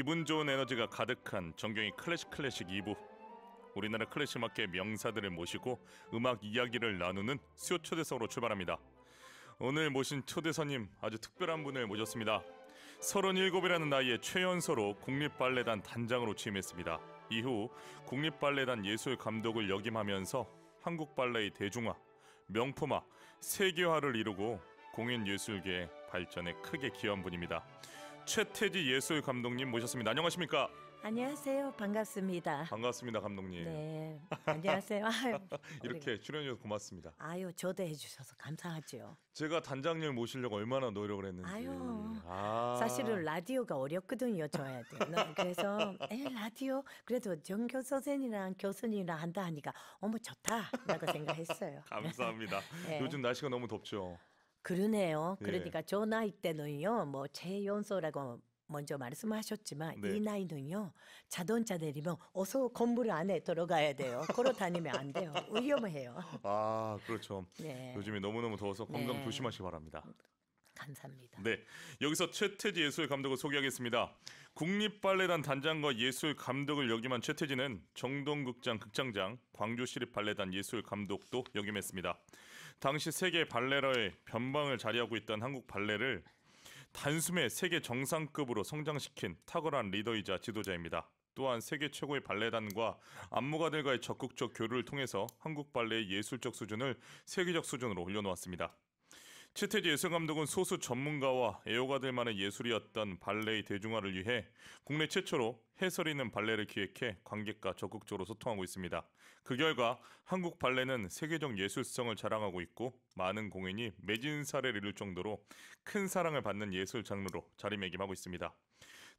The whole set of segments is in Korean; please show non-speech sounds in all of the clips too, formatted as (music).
기분 좋은 에너지가 가득한 정경이 클래식 클래식 2부 우리나라 클래식음악계 명사들을 모시고 음악 이야기를 나누는 수요 초대석으로 출발합니다. 오늘 모신 초대선님 아주 특별한 분을 모셨습니다. 37이라는 나이에 최연소로 국립발레단 단장으로 취임했습니다. 이후 국립발레단 예술 감독을 역임하면서 한국 발레의 대중화, 명품화, 세계화를 이루고 공연 예술계의 발전에 크게 기여한 분입니다. 최태지 예술 감독님 모셨습니다. 안녕하십니까? 안녕하세요. 반갑습니다. 반갑습니다, 감독님. 네. 안녕하세요. (laughs) 아유, 이렇게 출연해 주셔서 고맙습니다. 아유, 초대해 주셔서 감사하죠. 제가 단장님 모시려고 얼마나 노력을 했는지. 아유. 아. 사실은 라디오가 어렵거든요, 저한테. 그래서 에, 라디오 그래도 정교 선생이랑 교수님이랑 한다 하니까 어머 좋다라고 생각했어요. (laughs) 감사합니다. (laughs) 네. 요즘 날씨가 너무 덥죠. 그러네요. 예. 그러니까 저 나이 때는요, 뭐제연소라고 먼저 말씀하셨지만 네. 이 나이는요 자동차 내리면 어서 건물 안에 들어가야 돼요 걸어 다니면 안 돼요 위험해요 아 그렇죠 네. 요즘에 너무너무 더워서 네. 건강 네. 조심하시기 바랍니다 감사합니다 네 여기서 최태지 예술 감독을 소개하겠습니다 국립발레단 단장과 예술 감독을 역임한 최태지는 정동극장 극장장 광주시립발레단 예술 감독도 역임했습니다 당시 세계 발레러의 변방을 자리하고 있던 한국 발레를 단숨에 세계 정상급으로 성장시킨 탁월한 리더이자 지도자입니다. 또한 세계 최고의 발레단과 안무가들과의 적극적 교류를 통해서 한국 발레의 예술적 수준을 세계적 수준으로 올려놓았습니다. 최태지 예술 감독은 소수 전문가와 애호가들만의 예술이었던 발레의 대중화를 위해 국내 최초로 해설 있는 발레를 기획해 관객과 적극적으로 소통하고 있습니다. 그 결과 한국 발레는 세계적 예술성을 자랑하고 있고 많은 공연이 매진 사례를 이룰 정도로 큰 사랑을 받는 예술 장르로 자리매김하고 있습니다.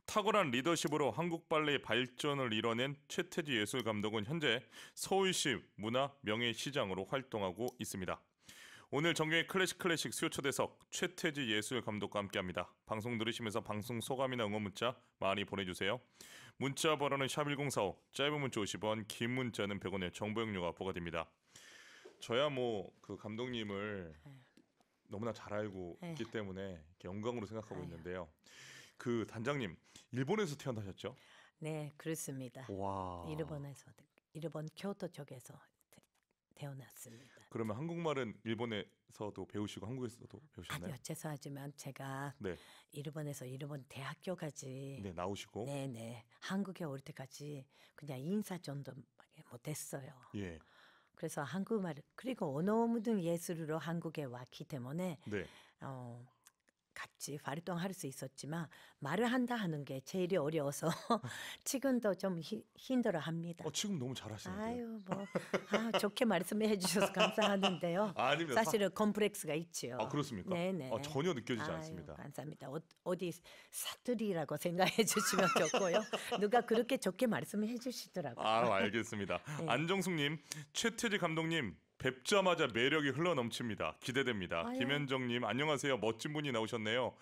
탁월한 리더십으로 한국 발레의 발전을 이뤄낸 최태지 예술 감독은 현재 서울시 문화 명예시장으로 활동하고 있습니다. 오늘 정경의 클래식 클래식 수요 초대석 최태지 예술 감독과 함께합니다. 방송 들으시면서 방송 소감이나 응원 문자 많이 보내주세요. 문자 번호는 샵1045 짧은 문자 50원 긴 문자는 100원의 정보용료가 부과됩니다. 저야 뭐 그 감독님을 너무나 잘 알고 네. 있기 때문에 영광으로 생각하고 있는데요. 그 단장님 일본에서 태어나셨죠? 네 그렇습니다. 와. 일본에서 일본 교토 쪽에서 태어났습니다. 그러면 한국말은 일본에서도 배우시고 한국에서도 배우셨나요? 아니요, 죄송하지만 제가 네. 일본에서 일본 대학교까지 네 나오시고 네네 네. 한국에 올 때까지 그냥 인사 정도 못했어요. 뭐 예. 그래서 한국말 그리고 언어무등 예술로 한국에 왔기 때문에 네. 어, 같이 활동할 수 있었지만 말을 한다 하는 게 제일 어려워서 어. (laughs) 지금도 좀 히, 힘들어합니다. 어, 지금 너무 잘하시는데. 아유 뭐 아, 좋게 말씀해 주셔서 감사하는데요. (laughs) 아, 닙니다 사실은 컴플렉스가 있지요. 아 그렇습니까? 네네. 아, 전혀 느껴지지 아유, 않습니다. 감사합니다. 어, 디 사투리라고 생각해 주시면 (laughs) 좋고요. 누가 그렇게 좋게 말씀해 주시더라고요. 아 알겠습니다. 네. 안정숙님, 최태지 감독님 뵙자마자 매력이 흘러넘칩니다. 기대됩니다. 아유. 김현정님 안녕하세요. 멋진 분이 나오셨네요.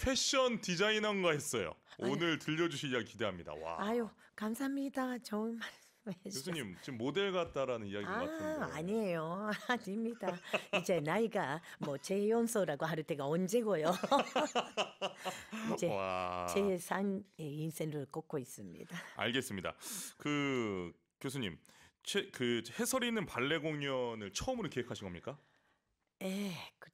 패션 디자이너인가 했어요. 오늘 아유. 들려주실 이야기 기대합니다. 와. 아유 감사합니다. 좋은 말. 씀 교수님 지금 모델 같다라는 이야기 아, 같은데 아니에요 (laughs) 아닙니다 이제 나이가 뭐 재연소라고 할 때가 언제고요 (laughs) 이제 제3의 예, 인생을 걷고 있습니다 알겠습니다 그 교수님 최, 그 해설이는 있 발레 공연을 처음으로 기획하신 겁니까? 예, 그,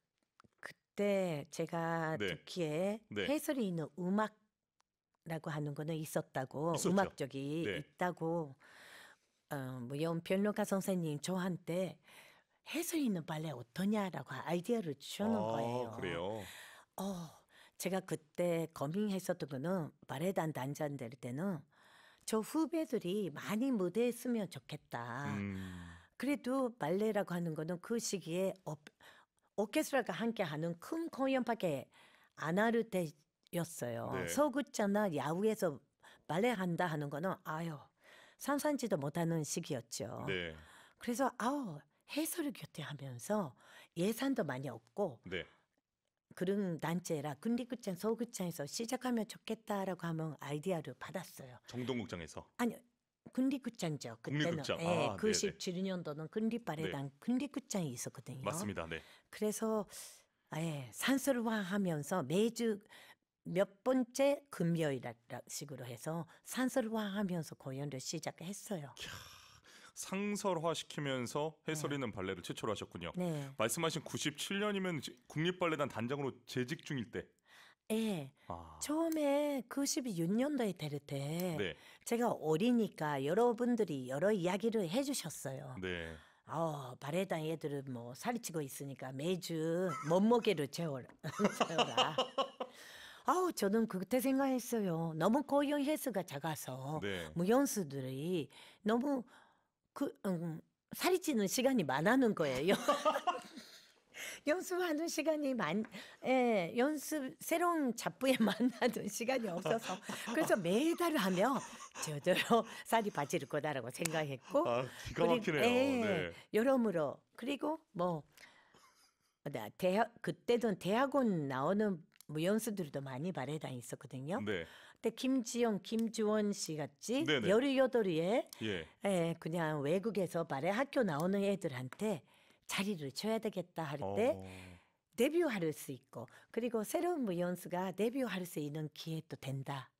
그때 제가 네. 듣기에 네. 해설이는 음악라고 하는 거는 있었다고 있었죠. 음악 쪽이 네. 있다고 어, 뭐 연변로가 선생님 저한테 해설이는 발레 어떠냐라고 아이디어를 주셔놓 아, 거예요. 그래요. 어, 제가 그때 검밍했었던 거는 발레단 단장 될 때는 저 후배들이 많이 무대에 으면 좋겠다. 음. 그래도 발레라고 하는 거는 그 시기에 어, 오케스트라가 함께 하는 큰 공연밖에 안 할 때였어요. 네. 서구잖아 야후에서 발레 한다 하는 거는 아유, 상상지도 못하는 시기였죠. 네. 그래서 아우, 해설을 곁에 하면서 예산도 많이 없고 네. 그런 단체라 군립극장 소극장에서 시작하면 좋겠다라고 하면 아이디어를 받았어요. 정동극장에서? 아니요. 군립극장이죠. 그때는 국립극장. 예, 아, 그 97년도는 군립발레단 네. 군립극장이 네. 네. 있었거든요. 맞습니다. 네. 그래서 아, 예, 산설화하면서 매주 몇 번째 금요일식으로 해서 산설화하면서 공연을 시작했어요. 캬. 상설화시키면서 네. 해설이는 발레를 최초로 하셨군요. 네. 말씀하신 97년이면 국립발레단 단장으로 재직 중일 때 예. 아. 처음에 96년도에 그 될 때, 네. 제가 어리니까 여러분들이 여러 이야기를 해주셨어요. 네. 어, 아, 바레당 애들은 뭐 살이 찌고 있으니까 매주 몸무게를 채워라. (laughs) 아우 저는 그때 생각했어요. 너무 고용 횟수가 작아서 네. 무연수들이 너무 그, 음, 살이 찌는 시간이 많아는 거예요. (laughs) 연습하는 시간이 많, 예, 연습, 새로운 잡부에 (laughs) 만나는 시간이 없어서. 그래서 매달 하며 저절로 살이 바질를 거다라고 생각했고. 아, 기가 막히네요. 그리고, 예, 네. 여러모로. 그리고 뭐, 대학, 그때는 대학원 나오는 무연수들도 뭐 많이 발에 다녔었거든요. 네. 그때 김지영, 김지원 씨 같이 네네. 18위에 예. 예, 그냥 외국에서 말해 학교 나오는 애들한테 자리를 줘야 되겠다 할때 어. 데뷔할 수 있고 그리고 새로운 무연수가 데뷔할 수 있는 기회도 된다.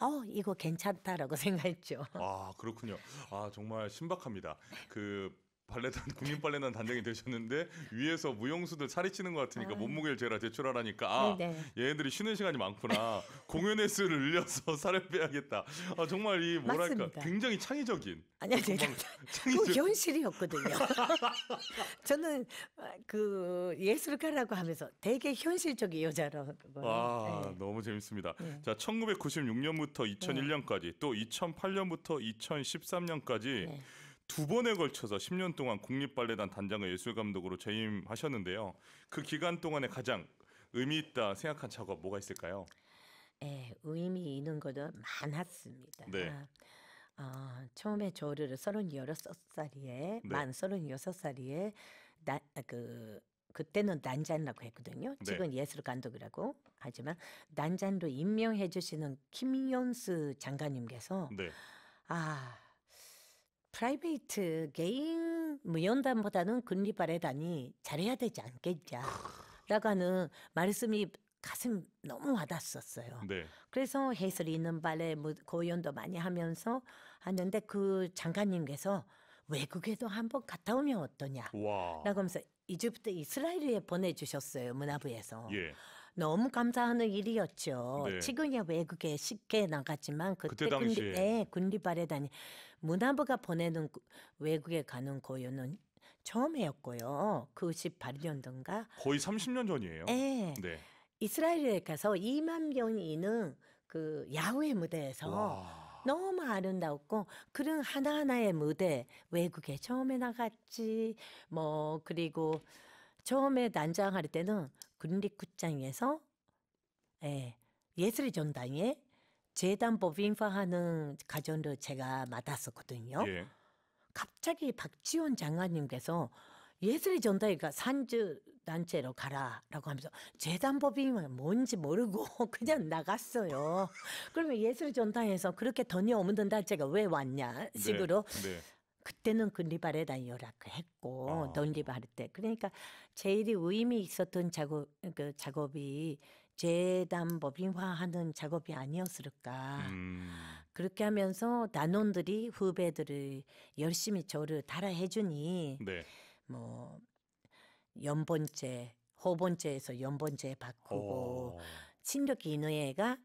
어, 이거 괜찮다라고 (laughs) 생각했죠. 아, 그렇군요. 아, 정말 신박합니다. 그 발레단 국민 발레단 단장이 되셨는데 위에서 무용수들 사리치는 것 같으니까 아. 몸무게를 제가 제출하라니까 아, 네, 네. 얘네들이 쉬는 시간이 많구나 공연 횟수를 늘려서 (laughs) 살을 빼야겠다 아 정말 이 뭐랄까 맞습니다. 굉장히 창의적인 아니야 (laughs) 창의적... 현실이었거든요 (laughs) 저는 아, 그 예술가라고 하면서 되게 현실적인 여자라고 아 네. 너무 재밌습니다 네. 자 1996년부터 2001년까지 네. 또 2008년부터 2013년까지 두 번에 걸쳐서 10년 동안 국립발레단 단장과 예술감독으로 재임하셨는데요. 그 기간 동안에 가장 의미 있다 생각한 작업 뭐가 있을까요? 예, 의미 있는 것도 많았습니다. 네. 어, 처음에 저를 서른여섯 살이에 네. 만 서른여섯 살이에 나, 그 그때는 난잔이라고 했거든요. 지금 네. 예술 감독이라고 하지만 난잔으로 임명해 주시는 김연수 장관님께서 네. 아 프라이베이트 개인 무연단보다는 뭐 금리 발해단이 잘해야 되지 않겠냐라고 하는 말씀이 가슴 너무 와닿았었어요. 네. 그래서 해설 있는 발레 뭐 고연도 많이 하면서 하는데 그 장관님께서 외국에도 한번 갔다 오면 어떠냐. 라고 하면서 이집트 이스라엘에 보내주셨어요 문화부에서. 예. 너무 감사하는 일이었죠. 네. 지금야 외국에 쉽게 나갔지만 그때, 그때 군리, 네, 예, 군리 발에다니 문화부가 보내는 그, 외국에 가는 고요는 처음이었고요. 98년도인가 거의 30년 전이에요. 네. 네. 이스라엘에 가서 2만 명이는 그 야외 무대에서 와. 너무 아름다웠고 그런 하나하나의 무대 외국에 처음에 나갔지 뭐 그리고 처음에 난장할 때는 군립극장에서 예, 예술의 전당에 재단법 인화하는 가전을 제가 맡았었거든요. 예. 갑자기 박지원 장관님께서 예술의 전당이가 산주 단체로 가라라고 하면서 재단법이 뭔지 모르고 (laughs) 그냥 나갔어요. 그러면 예술 전당에서 그렇게 돈이 없는 단체가 왜 왔냐 네, 식으로 네, 네. 그때는 근리발에 그 다 열악했고 어. 아. 논리발 때 그러니까 제일 의미 있었던 작업 그 작업이 재단 법인화하는 작업이 아니었을까 음. 그렇게 하면서 단원들이 후배들을 열심히 저를 따라해주니 네. 뭐연번째호번째에서연번째 바꾸고 어. 친력 인의회가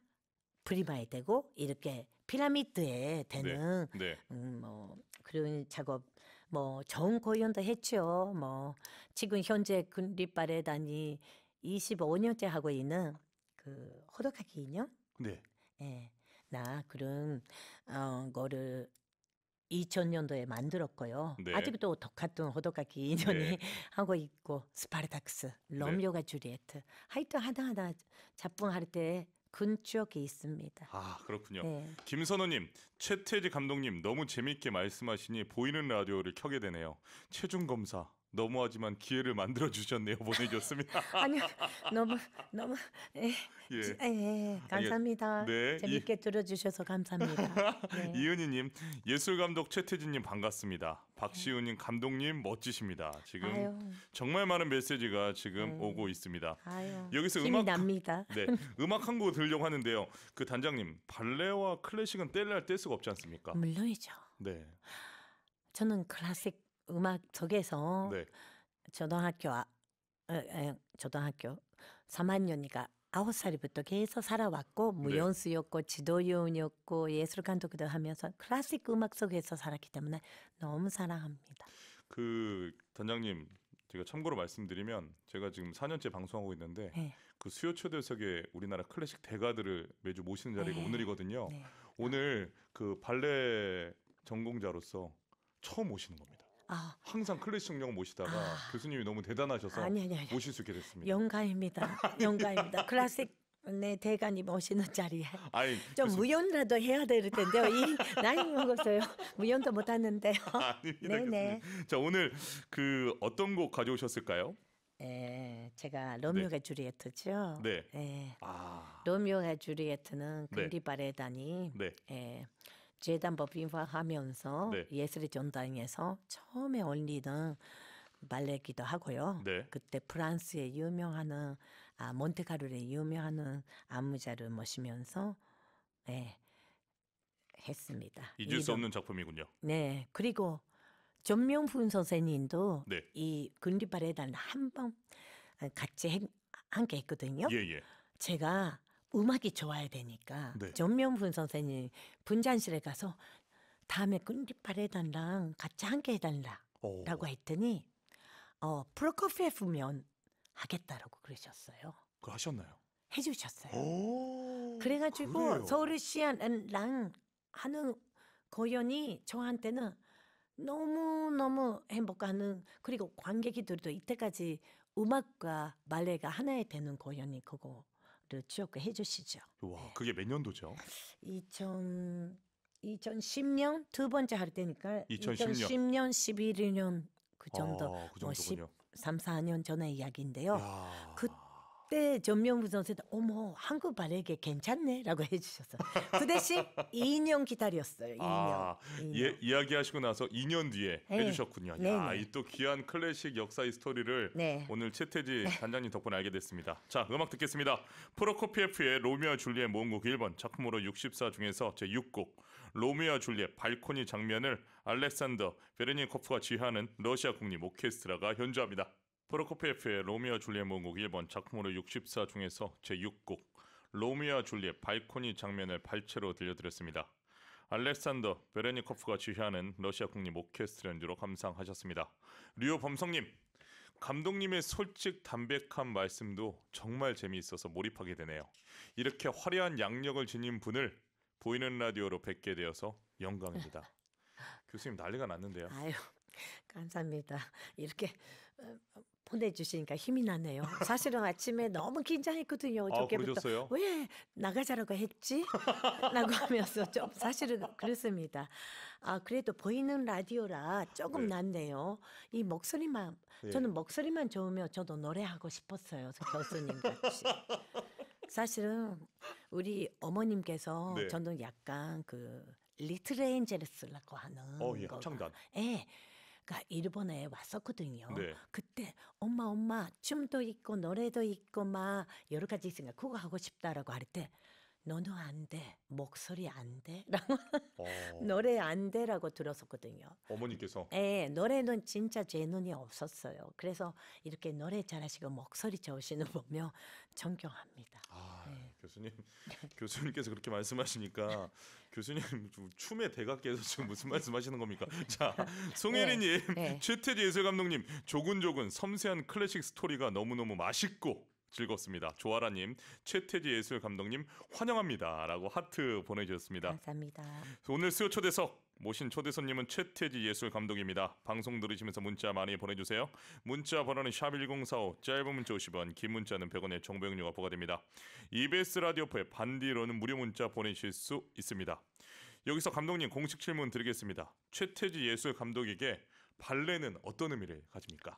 프리마이 되고 이렇게 피라미드에 네. 되는 네. 네. 음, 뭐 그런 작업 뭐 좋은 고연도 했죠. 뭐 지금 현재 군립발레단이 25년째 하고 있는 그 호덕하기 인형. 네. 예. 나 그런 어 거를 2000년도에 만들었고요. 네. 아직도 똑같은 호덕하기 인연이 네. (laughs) 하고 있고 스파르타크스, 롬요가 네. 줄리에트. 하여튼 하다하다 작품할 때 군쪽에 있습니다. 아 그렇군요. 네. 김선호님, 최태지 감독님 너무 재미있게 말씀하시니 보이는 라디오를 켜게 되네요. 체중 검사 너무하지만 기회를 만들어 주셨네요. 보내줬습니다. (laughs) 아니요, 너무 너무 예, 예. 예, 예, 예. 감사합니다. 네, 재밌게 들어주셔서 감사합니다. (laughs) 네. 이은희님, 예술 감독 최태진님 반갑습니다. 박시우님 감독님 멋지십니다. 지금 아유. 정말 많은 메시지가 지금 네. 오고 있습니다. 아유, 여기서 힘이 음악- 납니다. 네, 음악 한곡 들려고 하는데요. 그 단장님, 발레와 클래식은 뗄래야 뗄 수가 없지 않습니까? 물론이죠. 네, 저는 클래식 음악적에서 네. 초등학교 아, 에, 에, 초등학교 3학년이니까 아홉 살부터 계속 살아왔고 무연수였고 뭐 네. 지도요원이었고 예술 감독도 하면서 클래식 음악 속에서 살았기 때문에 너무 사랑합니다. 그 단장님 제가 참고로 말씀드리면 제가 지금 4년째 방송하고 있는데 네. 그 수요 초대석에 우리나라 클래식 대가들을 매주 모시는 자리가 네. 오늘이거든요. 네. 오늘 그 발레 전공자로서 처음 오시는 겁니다. 아. 항상 클래식 영경 모시다가 아. 교수님이 너무 대단하셔서 아니, 아니, 아니. 모실 수 있게 됐습니다. 영가입니다. (laughs) 영가입니다. 클래식 네 대간이 모시는 자리에 아니, 좀교수 무연라도 이 해야 될 텐데요. 이 (laughs) 나이 먹었어요. 무연도 못 하는데요. 네네. 자 오늘 그 어떤 곡 가져오셨을까요? 예, 제가 로미오가 네. 주리에트죠. 네. 예. 아. 로미오가 주리에트는 글리바레다니. 네. 네. 예. 재단법 인화하면서 네. 예술의 전당에서 처음에 올리는 발레기도 하고요. 네. 그때 프랑스의 유명한 아 몬테카르의 유명한 안무자를 모시면서 네, 했습니다. 잊을 이름. 수 없는 작품이군요. 네. 그리고 전명훈 선생님도 네. 이 근립 발레단 한번 같이 함께 했거든요. 예, 예. 제가 음악이 좋아야 되니까 네. 전명분 선생님 분장실에 가서 다음에 끈기팔 해달랑 같이 함께 해달라라고 어. 했더니 어 프로코피에프면 하겠다라고 그러셨어요. 그 하셨나요? 해주셨어요. 그래가지고 서울시안랑 하는 고연이 저한테는 너무 너무 행복하는 그리고 관객들도 이 이때까지 음악과 말레가 하나에 되는 고연이 그거 를 지원해 주시죠. 와, 네. 그게 몇 년도죠? 2000 2010년 두 번째 할 때니까 2010년, 2010년 11년 그 정도 아, 그정도뭐 뭐 13, 4년 전의 이야기인데요. 야. 그 그때 전명부 선수도 어머 한국 발레계 괜찮네라고 해주셔서그 대신 2년 기다렸어요. 2년. 아, 2년. 예, 이야기하시고 나서 2년 뒤에 네. 해주셨군요. 야, 이 또 귀한 클래식 역사의 스토리를 네. 오늘 최태지 단장님 덕분에 알게 됐습니다. 자, 음악 듣겠습니다. 프로코피에프의 로미오 아 줄리엣 모음곡 1번 작품으로 64 중에서 제 6곡 로미오 아 줄리엣 발코니 장면을 알렉산더 베르니코프가 지휘하는 러시아 국립 오케스트라가 현주합니다 프로코피에프의 로미오 줄리엣 모 문곡 1번 작품으로 64 중에서 제6곡 로미오 줄리엣 발코니 장면을 발췌로 들려드렸습니다. 알렉산더 베레니코프가 지휘하는 러시아 국립 오케스트라 연주로 감상하셨습니다. 류호 범성님, 감독님의 솔직 담백한 말씀도 정말 재미있어서 몰입하게 되네요. 이렇게 화려한 양력을 지닌 분을 보이는 라디오로 뵙게 되어서 영광입니다. (laughs) 교수님 난리가 났는데요. 아유. 감사합니다. (laughs) 이렇게 어, 어, 보내주시니까 힘이 나네요. 사실은 아침에 너무 긴장했거든요. 아, 어저께부터 아, 왜 나가자라고 했지? (laughs) 라고 하면서 좀 사실은 그렇습니다. 아 그래도 보이는 라디오라 조금 네. 낫네요. 이 목소리만 네. 저는 목소리만 좋으면 저도 노래하고 싶었어요. 교수님 같이. 사실은 우리 어머님께서 네. 저는 약간 그 리트레인젤스라고 하는 어, 예, 합창단. 예, 가 일본에 왔었거든요. 네. 그때 엄마 엄마 춤도 있고 노래도 있고 막 여러 가지 있으니까 그거 하고 싶다라고 할 때 너는 안 돼. 목소리 안 돼. (laughs) 라고 어. 노래 안 돼라고 들었었거든요. 어머니께서. 네, 노래는 진짜 제 눈이 없었어요. 그래서 이렇게 노래 잘하시고 목소리 좋으시는 보면 존경합니다. 교수님 (laughs) 교수님께서 그렇게 말씀하시니까 교수님 춤의 대각계에서 지금 무슨 말씀하시는 겁니까? (laughs) 자 송혜리님, 네, 네. 최태지 예술 감독님 조근조근 섬세한 클래식 스토리가 너무너무 맛있고 즐겁습니다. 조아라님, 최태지 예술 감독님 환영합니다라고 하트 보내주셨습니다. 감사합니다. 오늘 수요 초대석 모신 초대 손님은 최태지 예술 감독입니다. 방송 들으시면서 문자 많이 보내주세요. 문자 번호는 샵1045 짧은 문자 50원 긴 문자는 100원의 정보용료가 부과됩니다. EBS 라디오프의 반디로는 무료 문자 보내실 수 있습니다. 여기서 감독님 공식 질문 드리겠습니다. 최태지 예술 감독에게 발레는 어떤 의미를 가집니까?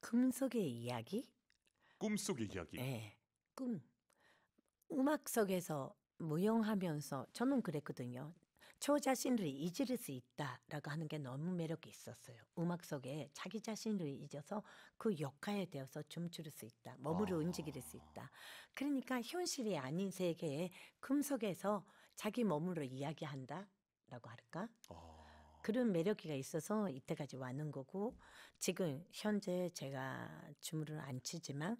금속의 이야기? 꿈속의 이야기? 네, 꿈. 음악 속에서 무용하면서 저는 그랬거든요. 저 자신을 잊을 수 있다라고 하는 게 너무 매력이 있었어요. 음악 속에 자기 자신을 잊어서 그 역할에 대해서 춤출 수 있다. 몸으로 아. 움직일 수 있다. 아. 그러니까 현실이 아닌 세계에 금속에서 자기 몸으로 이야기한다라고 할까? 아. 그런 매력이 있어서 이때까지 왔는 거고 지금 현재 제가 춤을 안추지만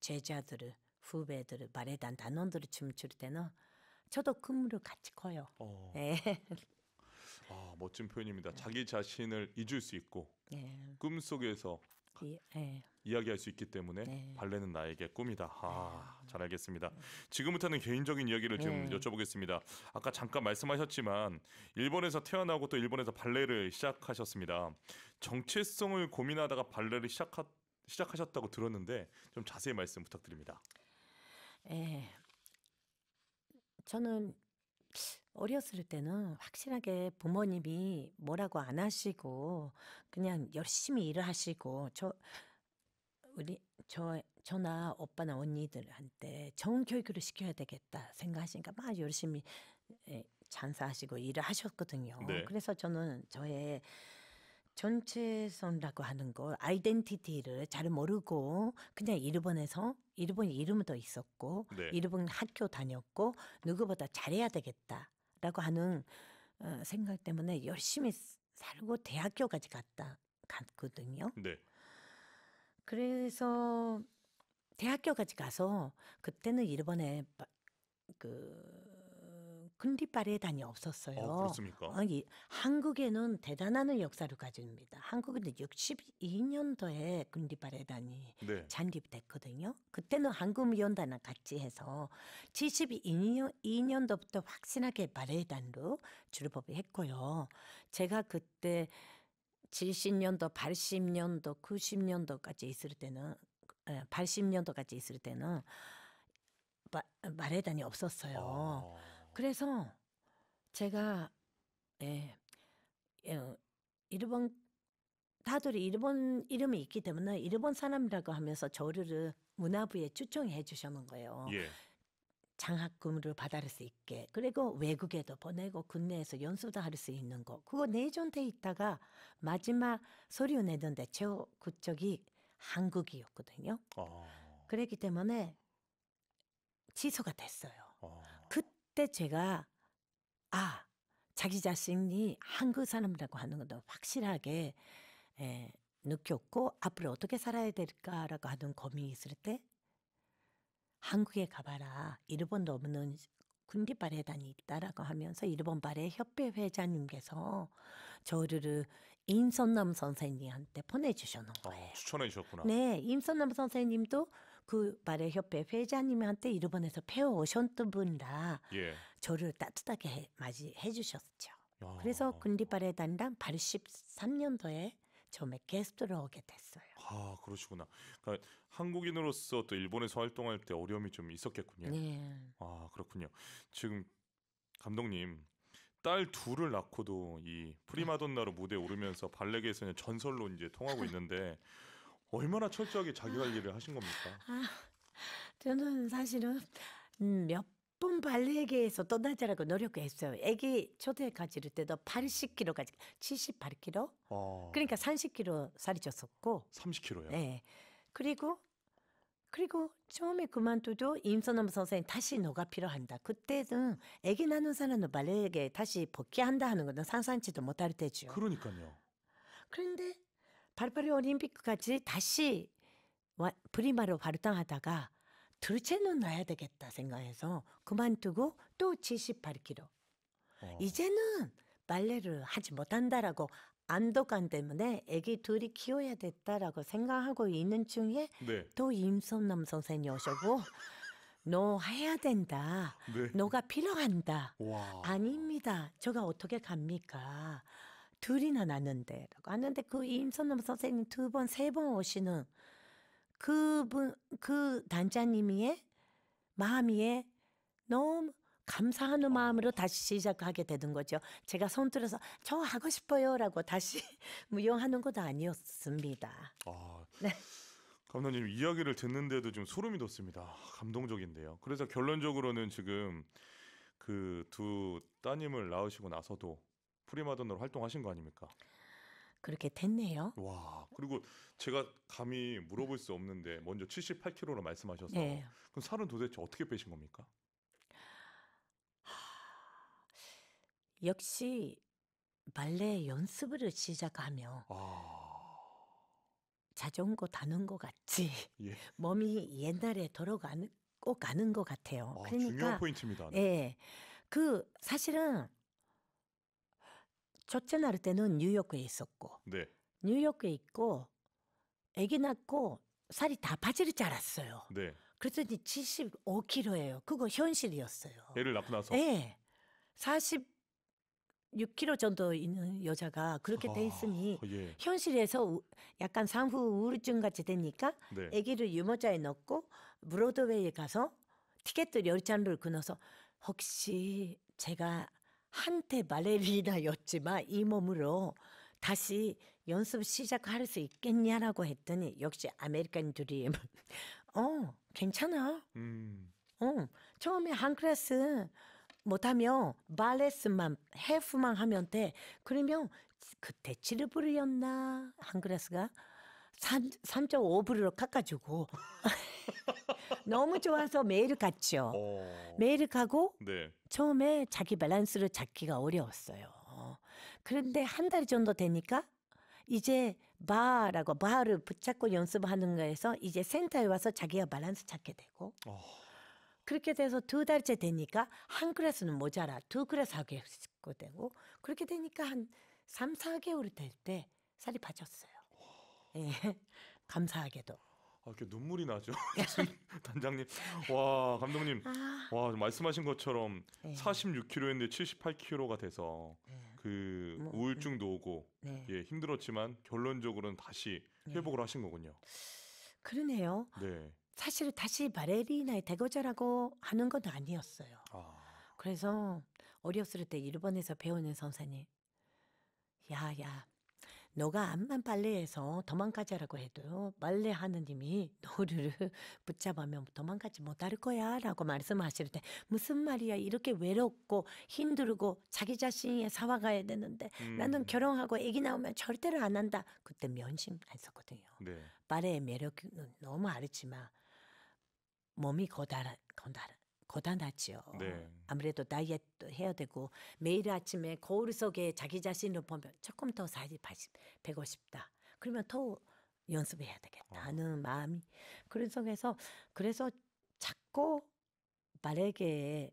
제자들을 후배들, 바레단 단원들을 춤출 때는 저도 그물을 같이 커요. 어. 네. 아, 멋진 표현입니다. 자기 자신을 잊을 수 있고 네. 꿈 속에서 네. 예, 예. 이야기할 수 있기 때문에 네. 발레는 나에게 꿈이다. 아, 네. 잘 알겠습니다. 지금부터는 개인적인 이야기를 좀 네. 여쭤보겠습니다. 아까 잠깐 말씀하셨지만 일본에서 태어나고 또 일본에서 발레를 시작하셨습니다. 정체성을 고민하다가 발레를 시작하, 시작하셨다고 들었는데 좀 자세히 말씀 부탁드립니다. 예, 저는 어렸을 때는 확실하게 부모님이 뭐라고 안 하시고 그냥 열심히 일을 하시고 저 우리 저 저나 오빠나 언니들한테 좋은 교육을 시켜야 되겠다 생각하시니까 막 열심히 예, 장사하시고 일을 하셨거든요. 네. 그래서 저는 저의 전체선이라고 하는 거, 아이덴티티를 잘 모르고 그냥 일본에서 일본 이름도 있었고 네. 일본 학교 다녔고 누구보다 잘해야 되겠다라고 하는 어, 생각 때문에 열심히 살고 대학교까지 갔다 갔거든요. 네. 그래서 대학교까지 가서 그때는 일본에 그 군디 파레단이 없었어요. 어, 그렇습니까? 아니, 한국에는 대단한 역사를 가집니다. 한국에는 62년도에 군디 파레단이 네. 잔립됐거든요. 그때는 한국연단랑 같이 해서 72년 2년도부터 확실하게 바레단으로 출범했고요. 제가 그때 70년도, 80년도, 90년도까지 있을 때는 80년도까지 있을 때는 마, 마레단이 없었어요. 아. 그래서 제가 예, 예 일본 다들이 일본 이름이 있기 때문에 일본 사람이라고 하면서 저를 문화부에 추천해 주셨는 거예요. 예. 장학금을 받아낼 수 있게 그리고 외국에도 보내고 국내에서 연수도 할 수 있는 거 그거 내전돼 있다가 마지막 서류 내던데 저 그쪽이 한국이었거든요. 아. 그랬기 때문에 취소가 됐어요. 아. 그때 제가 아 자기 자신이 한국 사람이라고 하는 것도 확실하게 에, 예, 느꼈고 앞으로 어떻게 살아야 될까라고 하는 고민이 있을 때 한국에 가봐라 일본도 없는 군대 발해단이 있다라고 하면서 일본 발해 협회 회장님께서 저를 임선남 선생님한테 보내주셨는 거예요. 아, 추천해 주셨구나. 네, 임선남 선생님도 그 발해협회 회장님한테 일본에서 배워 오셨던 분이라 예. 저를 따뜻하게 해, 맞이해 주셨죠. 아. 그래서 군디발레 단단 83년도에 처음에 게스트로 오게 됐어요. 아 그러시구나. 그러니까 한국인으로서 또 일본에서 활동할 때 어려움이 좀 있었겠군요. 네. 아 그렇군요. 지금 감독님 딸 둘을 낳고도 이 프리마돈나로 무대에 오르면서 발레계에서는 전설로 이제 통하고 (laughs) 있는데 얼마나 철저하게 자기 관리를 하신 겁니까? 아, 저는 사실은 음, 몇번 발레계에서 떠나자라고 노력했어요. 애기 초대가 지를 때도 80kg까지 78kg. 어. 그러니까 30kg 살이 쪘었고 30kg요? 네. 그리고 그리고 처음에 그만두도 임선호 선생님 다시 너가 필요한다. 그때는 아기 낳는 사람은 만약에 게 다시 복귀한다 하는 거는 상상치도 못할 때죠. 그러니까요. 그런데 발파리 올림픽까지 다시 브리마로 발당하다가 둘째는 놔야 되겠다 생각해서 그만두고 또 78kg. 어. 이제는 발레를 하지 못한다라고 안도감 때문에 아기 둘이 키워야 됐다라고 생각하고 있는 중에 네. 또 임선남 선생이 오셔고 너 해야 된다. 네. 너가 필요한다. 와. 아닙니다. 저가 어떻게 갑니까? 둘이나 났는데 라고 하는데 그 임선남 선생님 두 번, 세 번 오시는 그분, 그 단자님의 마음이에 너무 감사하는 어. 마음으로 다시 시작하게 되는 거죠. 제가 손들어서 저 하고 싶어요라고 다시 (laughs) 무용하는 것도 아니었습니다. 아, 네. 감독님 이야기를 듣는데도 좀 소름이 돋습니다. 감동적인데요. 그래서 결론적으로는 지금 그두 따님을 낳으시고 나서도 프리마돈으로 활동하신 거 아닙니까? 그렇게 됐네요. 와 그리고 제가 감히 물어볼 수 없는데 먼저 78kg로 말씀하셨어요. 네. 그럼 살은 도대체 어떻게 빼신 겁니까? 역시 발레 연습을 시작하며 아... 자전거 타는 것 같지 예. (laughs) 몸이 옛날에 돌아가는 꼭 가는 것 같아요. 아, 그러니까 중요한 포인트입니다. 네. 예, 그 사실은 첫째 날 때는 뉴욕에 있었고 네. 뉴욕에 있고 아기 낳고 살이 다 빠질 줄 알았어요. 네. 그랬더니 75kg예요. 그거 현실이었어요. 애를 낳고 나서? 예. 40 6kg 정도 있는 여자가 그렇게 돼 아, 있으니 아, 예. 현실에서 우, 약간 산후 우울증 같이 되니까 네. 아기를 유모차에 넣고 브로드웨이에 가서 티켓도 열 장을 끊어서 혹시 제가 한테 발레리나였지만 이 몸으로 다시 연습 시작할 수 있겠냐라고 했더니 역시 아메리칸 드림. (laughs) 어, 괜찮아. 음. 어, 처음에 한 클래스 못하면 발레스만 해프만 하면 돼. 그러면 그때 7불이었나 한 그라스가 3 3.5불로 깎아주고 (laughs) 너무 좋아서 매일 갔죠. 어... 매일 가고 네. 처음에 자기 밸런스를 잡기가 어려웠어요. 그런데 한 달 정도 되니까 이제 바라고 바를 붙잡고 연습하는 거에서 이제 센터에 와서 자기가 밸런스 찾게 되고 어... 그렇게 돼서 두 달째 되니까 한 그릇은 모자라 두 그릇 하게 했고 되고 그렇게 되니까 한 3, 4개월이 될때 살이 빠졌어요. 예. (laughs) 감사하게도. 아, 이렇게 눈물이 나죠. (laughs) (laughs) 단장님. 와, 감독님. 아. 와, 말씀하신 것처럼 네. 4 6 k g 는데 78kg가 돼서 네. 그 뭐, 우울증도 음. 오고 네. 예, 힘들었지만 결론적으로는 다시 예. 회복을 하신 거군요. 그러네요. 네. 사실 다시 바레리나의 대거자라고 하는 건 아니었어요. 아. 그래서 어렸을 때 일본에서 배우는 선생님, 야야, 너가 암만 빨래해서 도망가자라고 해도 빨래 하느님이 너를 붙잡으면 도망가지 못할 거야라고 말씀하실 때 무슨 말이야 이렇게 외롭고 힘들고 자기 자신에 사와가야 되는데 음. 나는 결혼하고 애기 나오면 절대로 안 한다 그때 면심 안 썼거든요. 네. 빨래의 매력은 너무 아르지만 몸이 고달아, 고달아, 고단하지요. 네. 아무래도 다이어트 해야 되고 매일 아침에 거울 속에 자기 자신을 보면 조금 더 살이 80, 150다. 그러면 더 연습해야 되겠다는 아. 어. 마음이 그런속에서 그래서 자꾸 말르게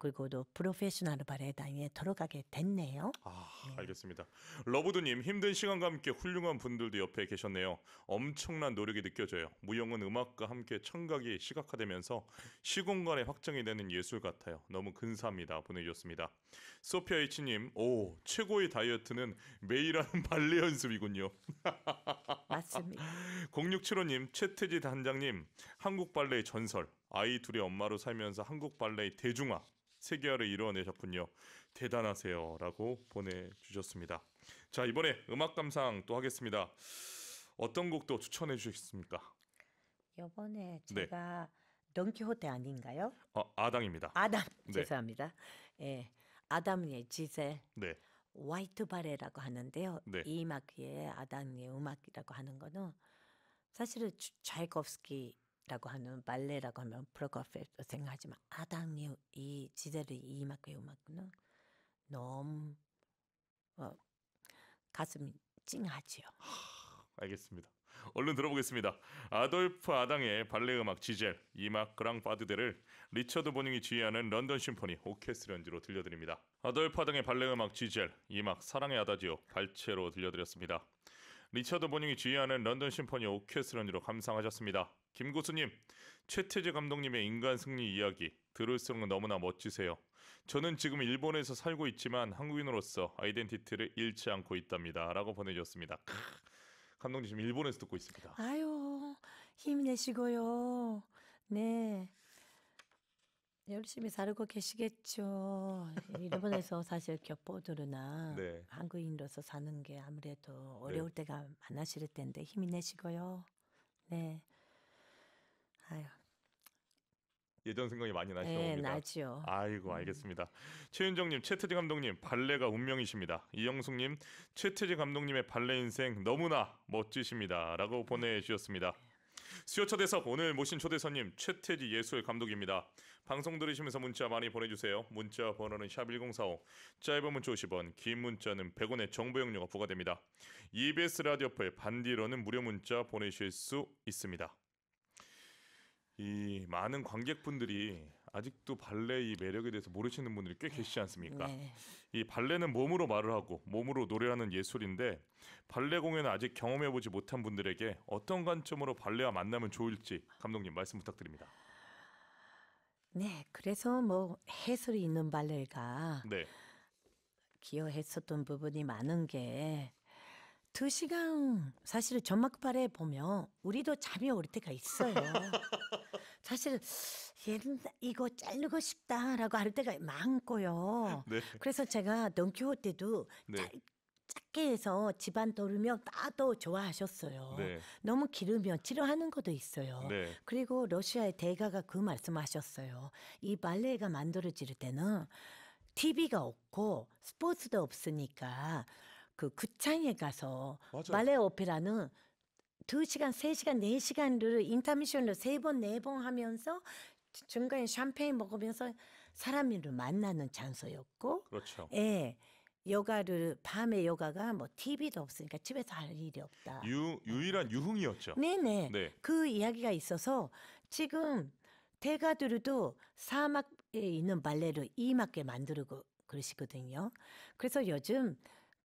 그리고 도 프로페셔널 바레단에 들어가게 됐네요. 아, 네. 알겠습니다. 러브드님 힘든 시간과 함께 훌륭한 분들도 옆에 계셨네요. 엄청난 노력이 느껴져요. 무용은 음악과 함께 청각이 시각화되면서 시공간의 확정이 되는 예술 같아요. 너무 근사합니다. 보내주셨습니다. 소피아 H님, 오 최고의 다이어트는 매일 하는 (laughs) 발레 연습이군요. (laughs) 맞습니다. 0675님, 최태지 단장님, 한국 발레의 전설. 아이 둘이 엄마로 살면서 한국 발레의 대중화 세계화를 이루어내셨군요. 대단하세요. 라고 보내주셨습니다. 자, 이번에 음악 감상 또 하겠습니다. 어떤 곡도 추천해 주시겠습니까? 요번에 네. 제가 네. 키호테 아닌가요? 아, 어, 아당입니다. 아담. 네. 죄송합니다. 예. 아담의 지젤. 네. 화이트 바레라고 하는데요. 네. 이 음악의 예, 아담의 음악이라고 하는 거는 사실은 차이콥스키 라고 하는 발레라고 하면 프로코피프도 생각하지만 아담이 이 지대로 이 음악과 음악은 너무 어, 가슴이 찡하지요. 알겠습니다. 얼른 들어보겠습니다. 아돌프 아당의 발레 음악 지젤 이막 그랑 바드데를 리처드 보닝이 지휘하는 런던 심포니 오케스트라 연주로 들려드립니다. 아돌프 아당의 발레 음악 지젤 이막 사랑의 아다지오 발체로 들려드렸습니다. 리처드 보닝이 지휘하는 런던 심포니 오케스트라 연주로 감상하셨습니다. 김교수님 최태재 감독님의 인간 승리 이야기 들을수록 너무나 멋지세요. 저는 지금 일본에서 살고 있지만 한국인으로서 아이덴티티를 잃지 않고 있답니다. 라고 보내주셨습니다. 크, 감독님 지금 일본에서 듣고 있습니다. 아유, 힘내시고요. 네. 열심히 살고 계시겠죠. 일본에서 (laughs) 사실 교보들이나 네. 한국인으로서 사는 게 아무래도 네. 어려울 네. 때가 많으실 텐데 힘이 내시고요. 네. 아유. 예전 생각이 많이 나시나 네, 예, 나지 아이고 음. 알겠습니다. 최윤정님, 최태지 감독님 발레가 운명이십니다. 이영숙님, 최태지 감독님의 발레 인생 너무나 멋지십니다.라고 네. 보내주셨습니다. 수요초 대석 오늘 모신 초대 손님 최태지 예술 감독입니다. 방송 들으시면서 문자 많이 보내주세요. 문자 번호는 샵 #1045 짧은 문자 50원, 긴 문자는 100원의 정보 용료가 부과됩니다. EBS 라디오 플 반디로는 무료 문자 보내실 수 있습니다. 이 많은 관객분들이 아직도 발레 의 매력에 대해서 모르시는 분들이 꽤 계시지 않습니까? 네. 이 발레는 몸으로 말을 하고 몸으로 노래하는 예술인데 발레 공연을 아직 경험해 보지 못한 분들에게 어떤 관점으로 발레와 만나면 좋을지 감독님 말씀 부탁드립니다. 네, 그래서 뭐 해설이 있는 발레가 네. 기여했었던 부분이 많은 게 두 시간 사실 은 점막 발에 보면 우리도 잠이 올 때가 있어요. (laughs) 사실 옛 이거 자르고 싶다라고 할 때가 많고요. (laughs) 네. 그래서 제가 돈키호때도 네. 작게 해서 집안 돌으면 따도 좋아하셨어요. 네. 너무 기르면 치료하는 것도 있어요. 네. 그리고 러시아의 대가가 그 말씀하셨어요. 이 발레가 만들어질 때는 TV가 없고 스포츠도 없으니까 그극장에 가서 맞아 발레 오페라는 2시간, 3시간, 4시간을 인터미션을 3번, 4번 하면서 중간에 샴페인 먹으면서 사람을 만나는 장소였고. 그렇죠. 예. 요가를 밤에 요가가 뭐 TV도 없으니까 집에서 할 일이 없다. 유, 유일한 유흥이었죠. 네네. 네. 그 이야기가 있어서 지금 대가들도 사막에 있는 발레를 이막게 만들고 그러시거든요. 그래서 요즘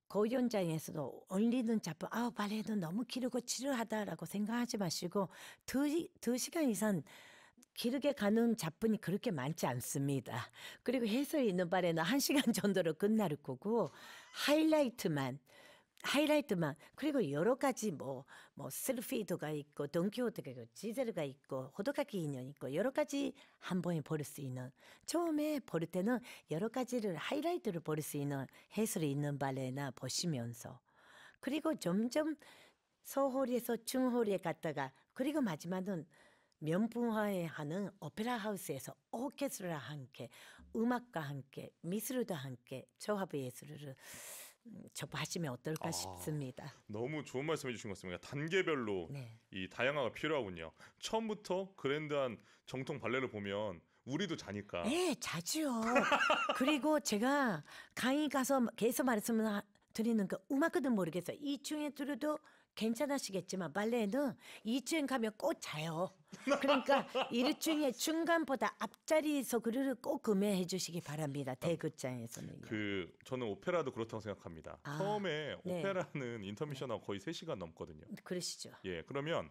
고위장에서도 올리는 작품, 아우 발레는 너무 길고 지루하다라고 생각하지 마시고, 두, 두 시간 이상 길게 가는 작품이 그렇게 많지 않습니다. 그리고 해설 이 있는 발에는 한 시간 (laughs) 정도로 끝날 거고, 하이라이트만, 하이라이트만 그리고 여러 가지 뭐뭐 뭐, 뭐 슬피도가 있고 돈키호테가 있고 지젤가 있고 호도카키 인연 있고 여러 가지 한 번에 버릴 수 있는 처음에 버릴 때는 여러 가지를 하이라이트를 버릴 수 있는 해설이 있는 발레나 보시면서 그리고 점점 서울에서 중홀에 갔다가 그리고 마지막은 명분화에 하는 오페라 하우스에서 오케스트라와 함께 음악과 함께 미술도 함께 조합 예술을 접하시면 음, 어떨까 아, 싶습니다. 너무 좋은 말씀해 주신 것 같습니다. 단계별로 네. 이 다양화가 필요하군요. 처음부터 그랜드한 정통 발레를 보면 우리도 자니까. 네, 예, 자지요. 그리고 제가 강의 가서 계속 말씀을 드리는 거 그 음악은 모르겠어요. 이층에 들어도 괜찮으시겠지만 발레는 2층 가면 꽃 자요. 그러니까 1층의 중간보다 앞자리에서 그를 꼭 구매해 주시기 바랍니다. 아, 대극장에서는. 그 저는 오페라도 그렇다고 생각합니다. 아, 처음에 네. 오페라는 인터미션하고 거의 3시간 넘거든요. 그러시죠. 예. 그러면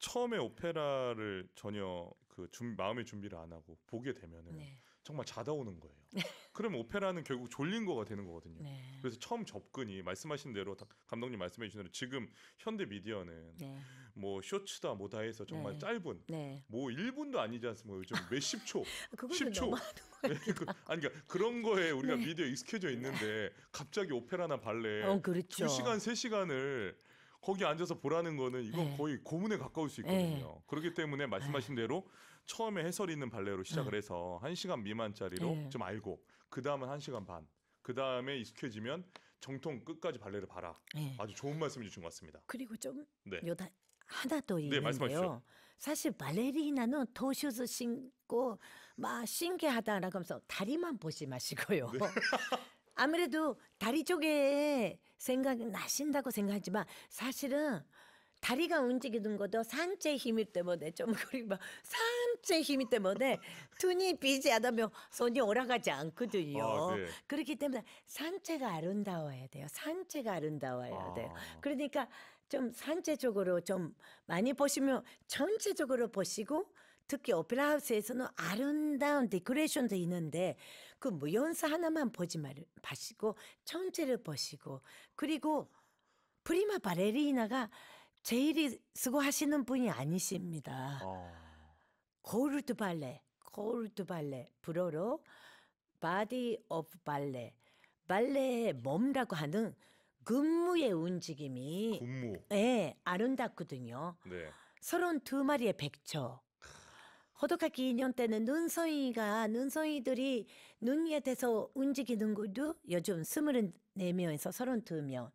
처음에 오페라를 전혀 그 준, 마음의 준비를 안 하고 보게 되면은 네. 정말 자다 오는 거예요. 그럼 오페라는 결국 졸린 거가 되는 거거든요. 네. 그래서 처음 접근이 말씀하신 대로 감독님 말씀해 주신 대로 지금 현대 미디어는 네. 뭐 쇼츠다 뭐다 해서 정말 네. 짧은 네. 뭐 1분도 아니지 않습니까? 뭐 요즘 몇십 초, 10초. (laughs) 그, 아니 그러니까 그런 거에 우리가 네. 미디어 익숙해져 있는데 갑자기 오페라나 발레 어, 그렇죠. 2시간, 3시간을 거기 앉아서 보라는 거는 이건 거의 고문에 가까울 수 있거든요. 그렇기 때문에 말씀하신 대로 처음에 해설 있는 발레로 시작을 네. 해서 1시간 미만짜리로 네. 좀 알고 그다음은 1시간 반. 그 다음에 익숙해지면 정통 끝까지 발레를 봐라. 네. 아주 좋은 말씀 해 주신 것 같습니다. 그리고 좀 네. 요다 하나 더 네, 있는데요. 네, 사실 발레리나는 도슈즈 신고 막 신기하다라고 하면서 다리만 보지 마시고요. 네. (laughs) 아무래도 다리 쪽에 생각이 나신다고 생각하지만 사실은 다리가 움직이는 것도 산체 힘이 때문에 좀 (laughs) 그리고 산체 힘이 때문에 눈이 비지 않으면 손이 올라가지 않거든요. 아, 네. 그렇기 때문에 산체가 아름다워야 돼요. 산체가 아름다워야 아. 돼요. 그러니까 좀 산체적으로 좀 많이 보시면 전체적으로 보시고 특히 오페라 하우스에서는 아름다운 데코레이션도 있는데 그 무용사 하나만 보지 말 마시고 전체를 보시고 그리고 프리마 바레리나가 제일이 쓰고 하시는 분이 아니십니다. 어. 골드 발레, 골드 발레, 불어로 바디 오브 발레, 발레의 몸이라고 하는 근무의 움직임이 근무. 예, 아름답거든요. 네. 32마리의 백초. 허덕하기 2년 때는 눈서이가 눈서이들이 눈 위에 대서 움직이는 것도 요즘 24명에서 32명.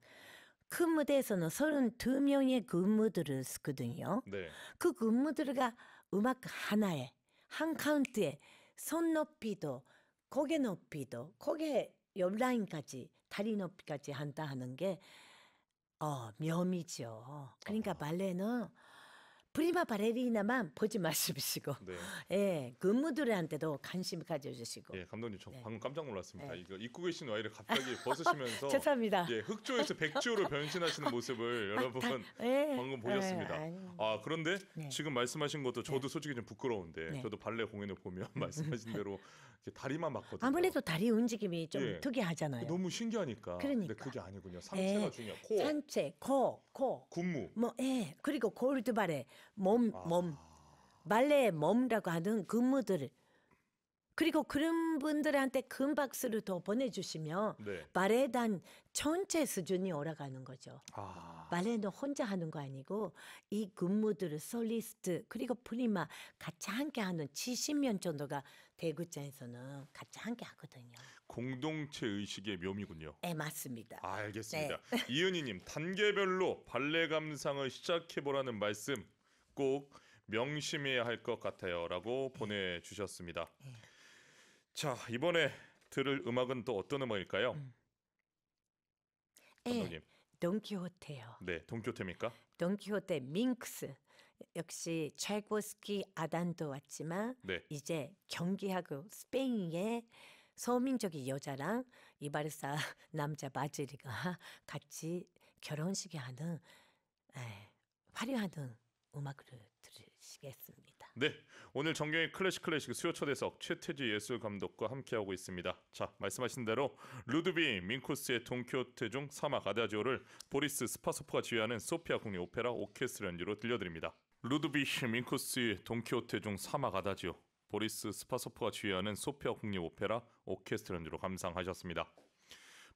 그 무대에서는 32명의 근무들을 그 쓰거든요. 네. 그 근무들과 그 음악 하나에, 한 카운트에 손 높이도, 고개 높이도, 고개 옆 라인까지, 다리 높이까지 한다 하는 게, 어, 묘미죠. 그러니까 어. 발레는 프리마 바레리나만 보지 마십시고 네. (laughs) 예, 근무들한테도 관심 가져주시고 예, 감독님 저 네. 방금 깜짝 놀랐습니다. 네. 이거 입고 계신 와이를 갑자기 벗으시면서 (laughs) 죄송합니다. 예, 흑조에서 백조로 변신하시는 (laughs) 모습을 여러분 아, 예. 방금 보셨습니다. 예, 아 그런데 네. 지금 말씀하신 것도 저도 네. 솔직히 좀 부끄러운데 저도 발레 공연을 보면 말씀하신 대로 이렇게 다리만 맞거든요. 아무래도 다리 움직임이 좀 예. 특이하잖아요. 너무 신기하니까. 그러니까. 근데 그게 아니군요. 상체가 예. 중요. 코, 산체, 코, 코, 군무. 뭐 예. 그리고 골드 발레. 몸, 아. 몸. 발레의 몸이라고 하는 근무들 그리고 그런 분들한테 큰 박수를 더 보내주시면 네. 발레단 전체 수준이 올라가는 거죠. 아. 발레는 혼자 하는 거 아니고 이 근무들을 솔리스트 그리고 프리마 같이 함께 하는 70년 정도가 대구장에서는 같이 함께 하거든요. 공동체 의식의 묘미군요. 네 맞습니다. 아, 알겠습니다. 네. 이은희님 단계별로 발레 감상을 시작해보라는 말씀 꼭 명심해야 할 것 같아요라고 보내주셨습니다. 자 이번에 들을 음악은 또 어떤 음악일까요? 음. 예, 감독님. 에, 키호테요 네, 돈키호테입니까? 돈키호테 밍크스. 역시 찰고스키 아단도 왔지만 네. 이제 경기하고 스페인의 서민적인 여자랑 이바사 (laughs) 남자 마즈리가 같이 결혼식에 하는 에, 예, 화려한 음악을 들으시겠습니다. 네, 오늘 정경의 클래식 클래식 수요 초대석 최태지 예술 감독과 함께하고 있습니다. 자, 말씀하신 대로 루드비 민코스의 동키호테 중 사막 아다지오를 보리스 스파소프가 지휘하는 소피아 국립 오페라 오케스트라 연주로 들려드립니다. 루드비 민코스의 동키호테 중 사막 아다지오 보리스 스파소프가 지휘하는 소피아 국립 오페라 오케스트라 연주로 감상하셨습니다.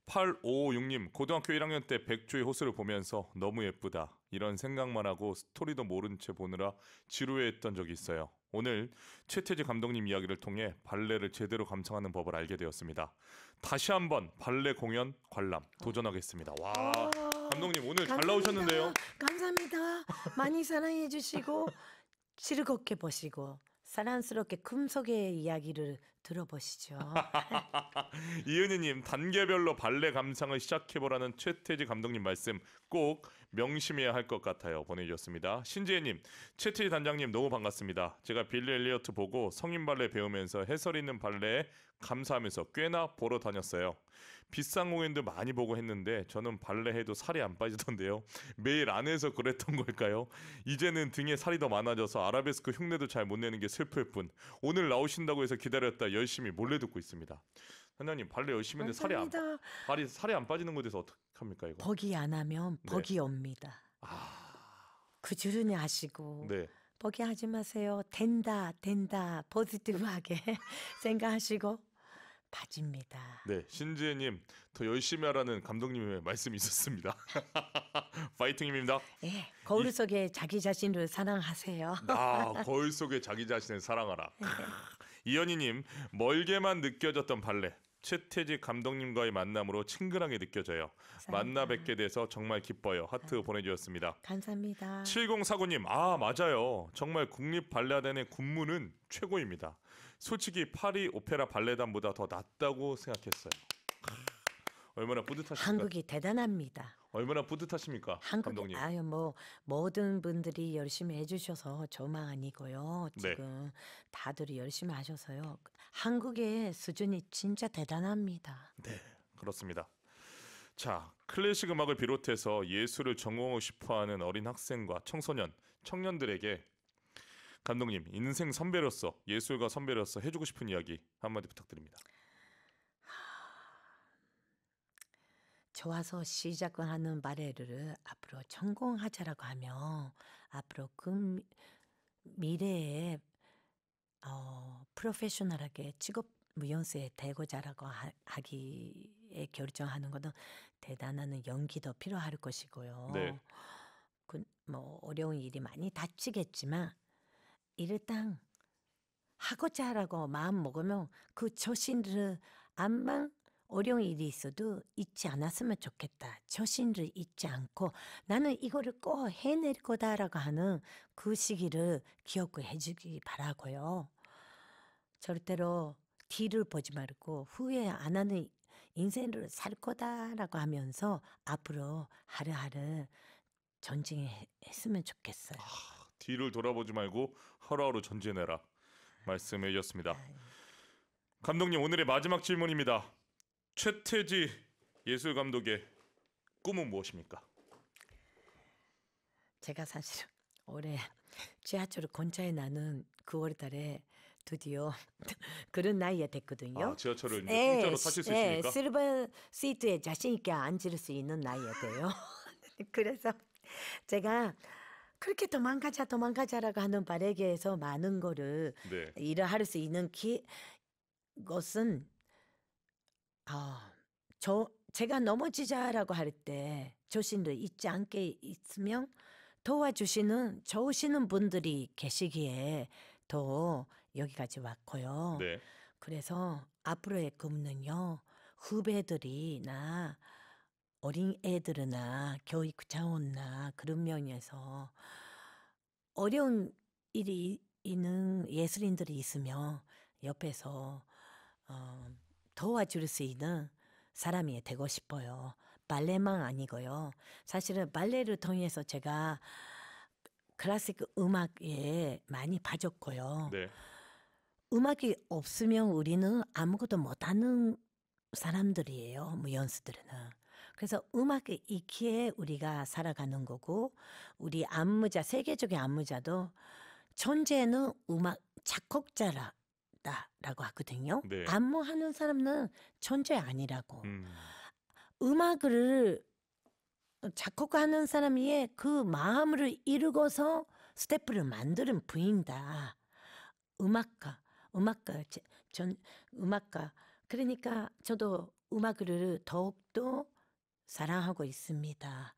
8556님, 고등학교 1학년 때 백조의 호수를 보면서 너무 예쁘다. 이런 생각만 하고 스토리도 모른 채 보느라 지루해했던 적이 있어요. 오늘 최태지 감독님 이야기를 통해 발레를 제대로 감상하는 법을 알게 되었습니다. 다시 한번 발레 공연 관람 도전하겠습니다. 와. 감독님 오늘 감사합니다. 잘 나오셨는데요. 감사합니다. 많이 사랑해 주시고 즐겁게 보시고 사랑스럽게 금속의 이야기를 들어보시죠. (laughs) 이은희님 단계별로 발레 감상을 시작해보라는 최태지 감독님 말씀 꼭 명심해야 할 것 같아요. 보내주셨습니다. 신지혜님, 최태지 단장님 너무 반갑습니다. 제가 빌리 엘리어트 보고 성인 발레 배우면서 해설 있는 발레 감사하면서 꽤나 보러 다녔어요. 비싼 공연도 많이 보고 했는데 저는 발레해도 살이 안 빠지던데요. 매일 안 해서 그랬던 걸까요? 이제는 등에 살이 더 많아져서 아라베스크 흉내도 잘 못 내는 게 슬플 뿐. 오늘 나오신다고 해서 기다렸다 열심히 몰래 듣고 있습니다. 선장님 발레 열심히 했는데 살이 안, 발이, 살이 안 빠지는 것에 서 어떡합니까 이거? 버기 안 하면 네. 버기 네. 옵니다. 아... 구주르니 그 하시고 네. 버기 하지 마세요. 된다 된다 포지티브하게 (laughs) 생각하시고 바집니다. 네, 신지혜님 더 열심히 하라는 감독님의 말씀이 있었습니다. (laughs) 파이팅입니다. 네, 거울 속에 이... 자기 자신을 사랑하세요. (laughs) 아, 거울 속에 자기 자신을 사랑하라. 네. 이현희님 멀게만 느껴졌던 발레 최태지 감독님과의 만남으로 친근하게 느껴져요. 감사합니다. 만나 뵙게 돼서 정말 기뻐요. 하트 네. 보내주셨습니다. 감사합니다. 7049님, 아, 맞아요. 정말 국립발레단의 군무는 최고입니다. 솔직히 파리 오페라 발레단보다 더 낫다고 생각했어요. 얼마나 뿌듯하십니까? 한국이 대단합니다. 얼마나 뿌듯하십니까, 한국, 감독님? 아유 뭐 모든 분들이 열심히 해주셔서 저만 아니고요. 네. 지금 네. 다들 열심히 하셔서요. 한국의 수준이 진짜 대단합니다. 네, 그렇습니다. 자, 클래식 음악을 비롯해서 예술을 전공하고 싶어하는 어린 학생과 청소년, 청년들에게 감독님 인생 선배로서 예술가 선배로서 해주고 싶은 이야기 한마디 부탁드립니다. 좋아서 시작하는 바레를 앞으로 전공하자라고 하며 앞으로 그 미래에 어, 프로페셔널하게 직업 무용수에 대고자라고 하, 기에 결정하는 것은 대단한 연기도 필요할 것이고요. 네. 그, 뭐 어려운 일이 많이 닥치겠지만 일당 하고자 하라고 마음 먹으면 그 자신을 안만 어려운 일이 있어도 잊지 않았으면 좋겠다. 자신을 잊지 않고 나는 이거를 꼭 해낼 거다라고 하는 그 시기를 기억해 주기 바라고요. 절대로 뒤를 보지 말고 후회 안 하는 인생을 살 거다라고 하면서 앞으로 하루하루 전쟁했으면 좋겠어요. 아. 뒤를 돌아보지 말고 하루하루 전진해라 말씀해 주셨습니다. 감독님 오늘의 마지막 질문입니다. 최태지 예술 감독의 꿈은 무엇입니까? 제가 사실 올해 지하철을 건차에 나는 9월 달에 드디어 (laughs) 그런 나이가 됐거든요. 아, 지하철을 이제 예, 공짜로 타실 수 예, 있습니까? 실버 시트에 자신 있게 앉을 수 있는 나이가 돼요. (laughs) 그래서 제가 그렇게 도망가자 도망가자라고 하는 바래게에서 많은 거를 네. 일을 할 수 있는 기 것은 아 저 제가 넘어지자라고 할 때 조신도 잊지 않게 있으면 도와주시는 좋으시는 분들이 계시기에 더 여기까지 왔고요. 네. 그래서 앞으로의 급는요 후배들이나 어린 애들이나 교육 자원나 그런 면에서 어려운 일이 있는 예술인들이 있으면 옆에서 어, 도와줄 수 있는 사람이 되고 싶어요. 발레만 아니고요. 사실은 발레를 통해서 제가 클래식 음악에 많이 빠졌고요. 네. 음악이 없으면 우리는 아무것도 못하는 사람들이에요. 뭐 연수들은. 그래서 음악이 있기에 우리가 살아가는 거고 우리 안무자 세계적인 안무자도 존재는 음악 작곡자라 다 라고 하거든요. 네. 안무하는 사람은 존재 아니라고. 음. 음악을 작곡하는 사람이 그 마음을 이루고서 스태프를 만드는 부인다. 음악가, 음악가, 전 음악가. 그러니까 저도 음악을 더욱더 사랑하고 있습니다.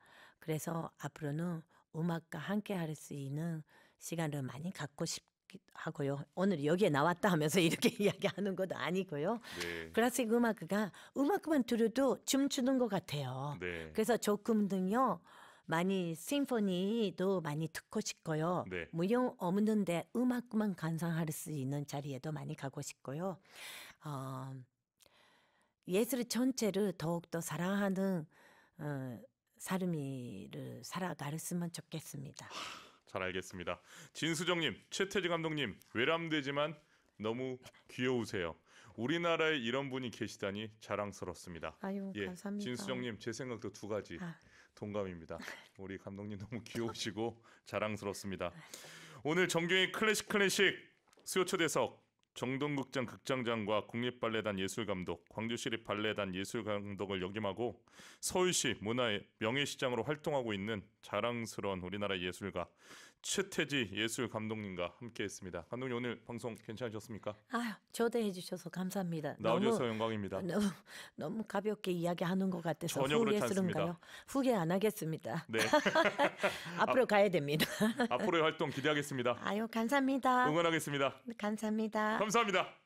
그래서 앞으로는 음악과 함께 할 수 있는 시간을 많이 갖고 싶기도 하고요. 오늘 여기에 나왔다 하면서 (laughs) 이렇게 이야기하는 것도 아니고요. 네. 클래식 음악가 음악만 들어도 춤추는 것 같아요. 네. 그래서 조금 등요. 많이 심포니도 많이 듣고 싶고요. 네. 무용 없는데 음악만 감상할 수 있는 자리에도 많이 가고 싶고요. 어, 예술 전체를 더욱더 사랑하는 어, 사람이를 살아가렸으면 좋겠습니다. 잘 알겠습니다. 진수정님, 최태지 감독님, 외람되지만 너무 귀여우세요. 우리나라에 이런 분이 계시다니 자랑스럽습니다. 아유, 예, 감사합니다. 진수정님, 제 생각도 두 가지 아. 동감입니다. 우리 감독님 너무 (laughs) 귀여우시고 자랑스럽습니다. 오늘 정경희 클래식 클래식 수요초대석 정동극장 극장장과 국립발레단 예술감독, 광주시립 발레단 예술감독을 역임하고 서울시 문화의 명예시장으로 활동하고 있는 자랑스러운 우리나라 예술가 최태지 예술 감독님과 함께했습니다. 감독님 오늘 방송 괜찮으셨습니까? 아 초대해 주셔서 감사합니다. 나오셔서 너무, 영광입니다. 너무, 너무 가볍게 이야기하는 것 같아서 전혀 후회 스른가요? 후회 안 하겠습니다. 네. (laughs) 앞으로 아, 가야 됩니다. 앞으로의 활동 기대하겠습니다. 아유 감사합니다. 응원하겠습니다. 감사합니다. 감사합니다.